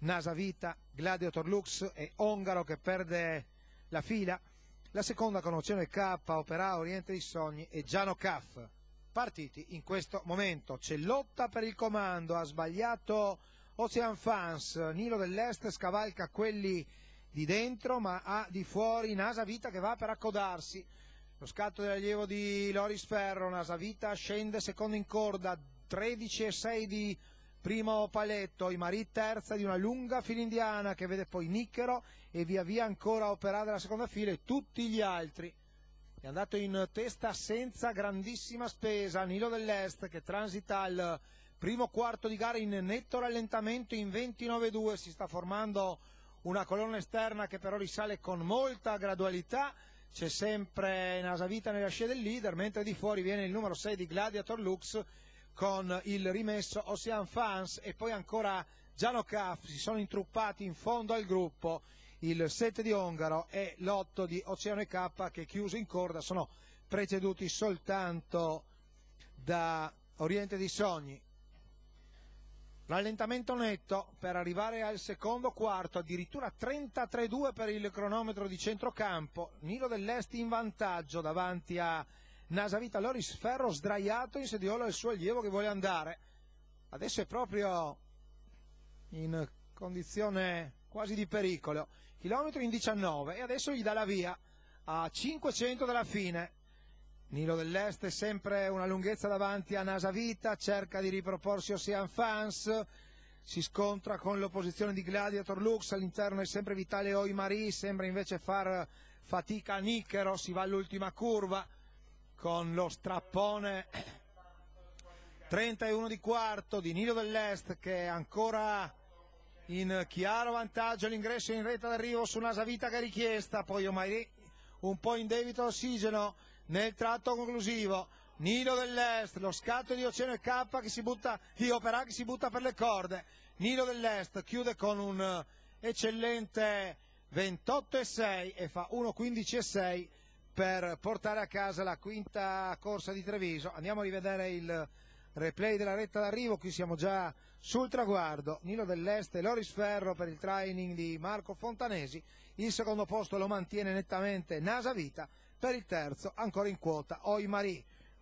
Nasavita, Gladiator Lux e Ongaro che perde la fila. La seconda con opzione K, Opera Oriente dei Sogni e Giano Caff. Partiti in questo momento. C'è lotta per il comando, ha sbagliato Ocean Fans. Nilo dell'Est scavalca quelli di dentro ma ha di fuori Nasavita che va per accodarsi. Lo scatto dell'allievo di Loris Ferro, Nasavita scende secondo in corda, 13 e 6 di primo paletto, i Marie terza di una lunga fila indiana che vede poi Nicchero e via via ancora operare la seconda fila e tutti gli altri. È andato in testa senza grandissima spesa Nilo dell'Est che transita al primo quarto di gara in netto rallentamento in 29-2, si sta formando una colonna esterna che però risale con molta gradualità, c'è sempre Nasavita nella scia del leader, mentre di fuori viene il numero 6 di Gladiator Lux con il rimesso Ocean Fans e poi ancora Giano Caff si sono intruppati in fondo al gruppo il 7 di Ongaro e l'8 di Oceano e K che chiuso in corda sono preceduti soltanto da Oriente di Sogni. Rallentamento netto per arrivare al secondo quarto, addirittura 33-2 per il cronometro di centrocampo, Nilo dell'Est in vantaggio davanti a Nasavita Loris Ferro sdraiato in sediolo il suo allievo che vuole andare adesso è proprio in condizione quasi di pericolo chilometro in 19 e adesso gli dà la via a 500 dalla fine Nilo dell'Est è sempre una lunghezza davanti a Nasavita cerca di riproporsi Ocean Fans si scontra con l'opposizione di Gladiator Lux, all'interno è sempre vitale Oimari, sembra invece far fatica a Nichero, si va all'ultima curva, con lo strappone 31 di quarto di Nilo dell'Est che è ancora in chiaro vantaggio l'ingresso in rete d'arrivo su Nasavita che è richiesta, poi ormai un po' in debito ossigeno nel tratto conclusivo. Nilo dell'Est, lo scatto di Oceano e K che si butta, di Opera che si butta per le corde. Nilo dell'Est chiude con un eccellente 28,6 e fa 1,15,6 per portare a casa la quinta corsa di Treviso. Andiamo a rivedere il replay della retta d'arrivo, qui siamo già sul traguardo, Nilo dell'Est e Loris Ferro per il training di Marco Fontanesi, il secondo posto lo mantiene nettamente Nasa Vita, per il terzo ancora in quota Oimari.